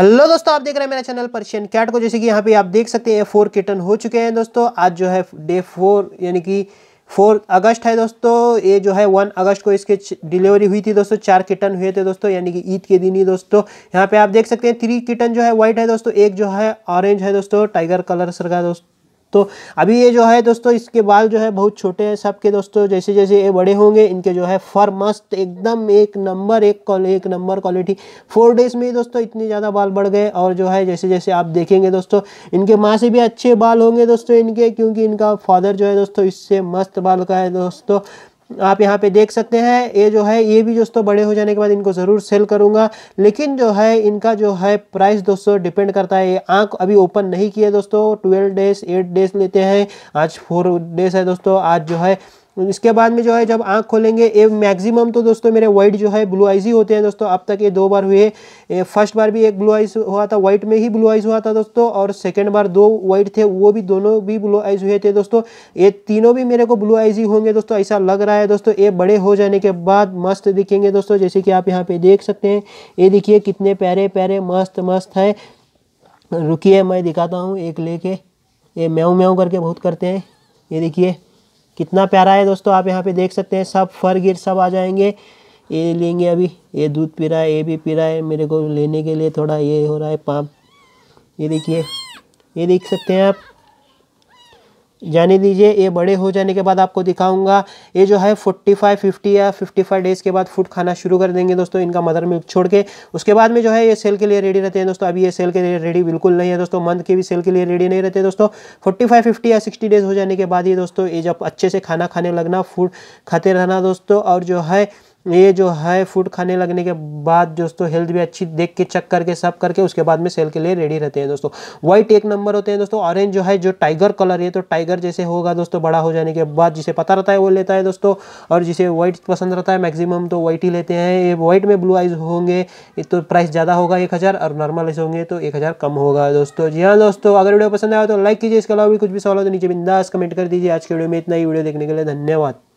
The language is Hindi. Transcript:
हेलो दोस्तों आप देख रहे हैं मेरा चैनल परशियन कैट को जैसे कि यहाँ पे आप देख सकते हैं फोर किटन हो चुके हैं दोस्तों आज जो है डे फोर यानी कि फोर अगस्त है दोस्तों ये जो है वन अगस्त को इसके डिलीवरी हुई थी दोस्तों चार किटन हुए थे दोस्तों यानी कि ईद के दिन ही दोस्तों यहाँ पे आप देख सकते हैं थ्री किटन जो है व्हाइट है दोस्तों एक जो है ऑरेंज है दोस्तों टाइगर कलर सर का दोस्तों तो अभी ये जो है दोस्तों इसके बाल जो है बहुत छोटे हैं सबके दोस्तों जैसे जैसे ये बड़े होंगे इनके जो है फर मस्त एकदम एक नंबर एक एक नंबर क्वालिटी फोर डेज में ही दोस्तों इतने ज़्यादा बाल बढ़ गए और जो है जैसे जैसे आप देखेंगे दोस्तों इनके माँ से भी अच्छे बाल होंगे दोस्तों इनके क्योंकि इनका फादर जो है दोस्तों इससे मस्त बाल का है दोस्तों आप यहाँ पे देख सकते हैं ये जो है ये भी दोस्तों बड़े हो जाने के बाद इनको ज़रूर सेल करूँगा लेकिन जो है इनका जो है प्राइस दोस्तों डिपेंड करता है ये आँख अभी ओपन नहीं किया दोस्तों ट्वेल्व डेज एट डेज लेते हैं आज फोर डेज है दोस्तों आज जो है इसके बाद में जो है जब आंख खोलेंगे ए मैक्सिमम तो दोस्तों मेरे वाइट जो है ब्लू आइज ही होते हैं दोस्तों अब तक ये दो बार हुए फर्स्ट बार भी एक ब्लू आइज हुआ था वाइट में ही ब्लू आइज हुआ था दोस्तों और सेकंड बार दो वाइट थे वो भी दोनों भी ब्लू आइज हुए थे दोस्तों ये तीनों भी मेरे को ब्लू आइज ही होंगे दोस्तों ऐसा लग रहा है दोस्तों ये बड़े हो जाने के बाद मस्त दिखेंगे दोस्तों जैसे कि आप यहाँ पे देख सकते हैं ये देखिए कितने प्यारे प्यारे मस्त मस्त है रुकी मैं दिखाता हूँ एक लेके ये म्याऊ म्याऊ करके बहुत करते हैं ये देखिए कितना प्यारा है दोस्तों आप यहाँ पे देख सकते हैं सब फर गिर सब आ जाएंगे ये लेंगे अभी ये दूध पी रहा है ये भी पी रहा है मेरे को लेने के लिए थोड़ा ये हो रहा है पाप ये देखिए ये देख सकते हैं आप जाने दीजिए ये बड़े हो जाने के बाद आपको दिखाऊंगा ये जो है 45 50 या 55 डेज़ के बाद फूड खाना शुरू कर देंगे दोस्तों इनका मदर मिल्क छोड़ के उसके बाद में जो है ये सेल के लिए रेडी रहते हैं दोस्तों अभी ये सेल के लिए रेडी बिल्कुल नहीं है दोस्तों मंथ के भी सेल के लिए रेडी नहीं रहते दोस्तों फोर्टी फाइव फिफ्टी या सिक्सटी डेज़ हो जाने के बाद ये दोस्तों ये जब अच्छे से खाना खाने लगना फूड खाते रहना दोस्तों और जो है ये जो है फूड खाने लगने के बाद दोस्तों हेल्थ भी अच्छी देख के चेक करके सब करके उसके बाद में सेल के लिए रेडी रहते हैं दोस्तों व्हाइट एक नंबर होते हैं दोस्तों ऑरेंज जो है जो टाइगर कलर है तो टाइगर जैसे होगा दोस्तों बड़ा हो जाने के बाद जिसे पता रहता है वो लेता है दोस्तों और जिसे व्हाइट पसंद रहता है मैक्सिमम तो व्हाइट ही लेते हैं ये व्हाइट में ब्लू आइज होंगे तो प्राइस ज़्यादा होगा एक हज़ार और नॉर्मल आइज होंगे तो एक हज़ार कम होगा दोस्तों जी हाँ दोस्तों अगर वीडियो पसंद आया तो लाइक कीजिए इसके अलावा भी कुछ भी सवाल हो तो नीचे बिंदास कमेंट कर दीजिए आज के वीडियो में इतना ही वीडियो देखने के लिए धन्यवाद